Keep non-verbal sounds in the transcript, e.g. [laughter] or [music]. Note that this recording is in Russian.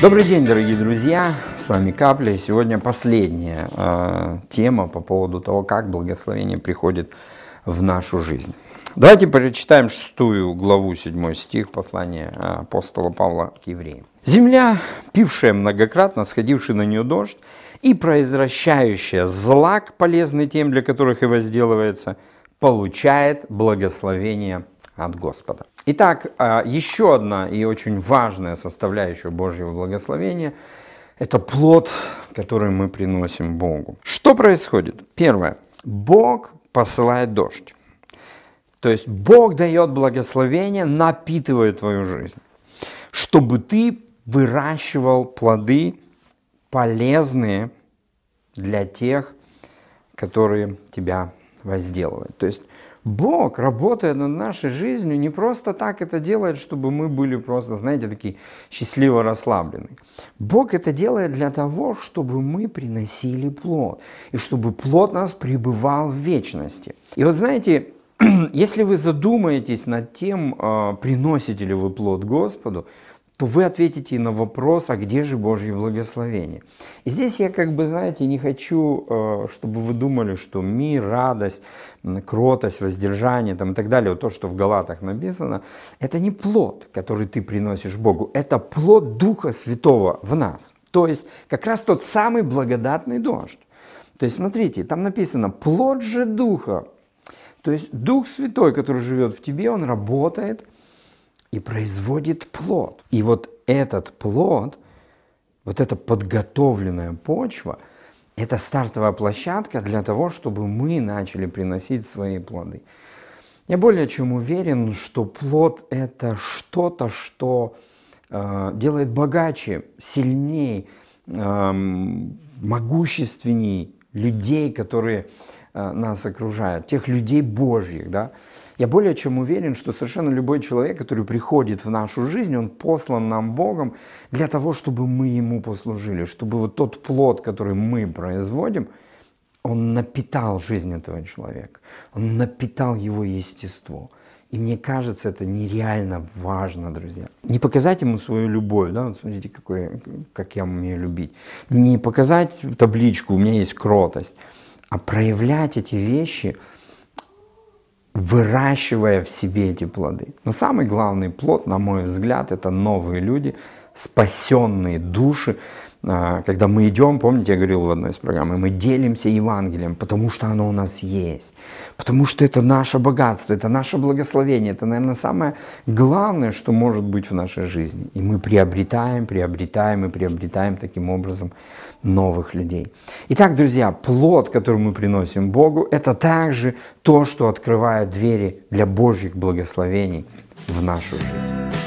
Добрый день, дорогие друзья! С вами Капля. сегодня последняя э, тема по поводу того, как благословение приходит в нашу жизнь. Давайте прочитаем шестую главу, седьмой стих послания а, апостола Павла к евреям. «Земля, пившая многократно, сходивший на нее дождь, и произвращающая злак, полезный тем, для которых и возделывается, получает благословение от Господа. Итак, а, еще одна и очень важная составляющая Божьего благословения – это плод, который мы приносим Богу. Что происходит? Первое. Бог посылает дождь. То есть Бог дает благословение, напитывает твою жизнь, чтобы ты выращивал плоды полезные для тех, которые тебя возделывают. То есть Бог, работая над нашей жизнью, не просто так это делает, чтобы мы были просто, знаете, такие счастливо расслаблены. Бог это делает для того, чтобы мы приносили плод, и чтобы плод нас пребывал в вечности. И вот знаете, [clears throat] если вы задумаетесь над тем, а, приносите ли вы плод Господу, то вы ответите на вопрос, а где же Божье благословение? И здесь я как бы, знаете, не хочу, э, чтобы вы думали, что мир, радость, кротость, воздержание там, и так далее, вот то, что в Галатах написано, это не плод, который ты приносишь Богу, это плод Духа Святого в нас. То есть как раз тот самый благодатный дождь. То есть смотрите, там написано «плод же Духа». То есть Дух Святой, который живет в тебе, он работает – и производит плод. И вот этот плод, вот эта подготовленная почва, это стартовая площадка для того, чтобы мы начали приносить свои плоды. Я более чем уверен, что плод – это что-то, что э, делает богаче, сильнее, э, эм, могущественней людей, которые Э, нас окружают, тех людей Божьих, да. Я более чем уверен, что совершенно любой человек, который приходит в нашу жизнь, он послан нам Богом для того, чтобы мы ему послужили, чтобы вот тот плод, который мы производим, он напитал жизнь этого человека, он напитал его естество. И мне кажется, это нереально важно, друзья. Не показать ему свою любовь, да, вот смотрите, какой, как я умею любить. Не показать табличку, у меня есть кротость а проявлять эти вещи, выращивая в себе эти плоды. Но самый главный плод, на мой взгляд, это новые люди, спасенные души, а, когда мы идем, помните, я говорил в одной из программ, мы делимся Евангелием, потому что оно у нас есть, потому что это наше богатство, это наше благословение, это, наверное, самое главное, что может быть в нашей жизни. И мы приобретаем, приобретаем и приобретаем таким образом новых людей. Итак, друзья, плод, который мы приносим Богу, это также то, что открывает двери для Божьих благословений в нашу жизнь.